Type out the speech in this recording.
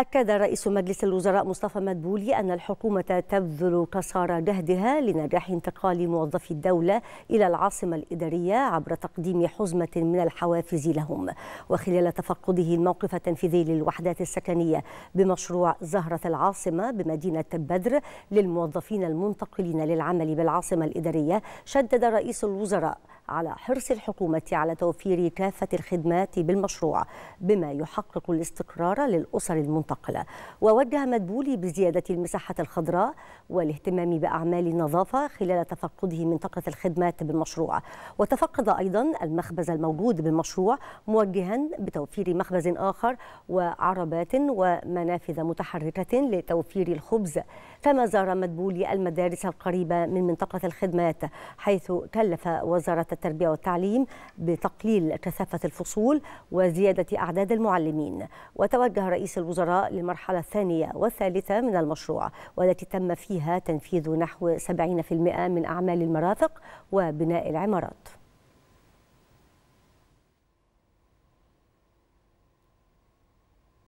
أكد رئيس مجلس الوزراء مصطفى مدبولي أن الحكومة تبذل قصارى جهدها لنجاح انتقال موظفي الدولة إلى العاصمة الإدارية عبر تقديم حزمة من الحوافز لهم وخلال تفقده الموقف التنفيذي للوحدات السكنية بمشروع زهرة العاصمة بمدينة بدر للموظفين المنتقلين للعمل بالعاصمة الإدارية شدد رئيس الوزراء على حرص الحكومة على توفير كافة الخدمات بالمشروع بما يحقق الاستقرار للأسر المنتقلة ووجه مدبولي بزيادة المساحة الخضراء والاهتمام بأعمال النظافة خلال تفقده منطقة الخدمات بالمشروع وتفقد أيضا المخبز الموجود بالمشروع موجها بتوفير مخبز آخر وعربات ومنافذ متحركة لتوفير الخبز كما زار مدبولي المدارس القريبة من منطقة الخدمات حيث كلف وزارة التربية والتعليم بتقليل كثافة الفصول وزيادة أعداد المعلمين وتوجه رئيس الوزراء للمرحلة الثانية والثالثة من المشروع والتي تم فيها تنفيذ نحو 70% من أعمال المرافق وبناء العمارات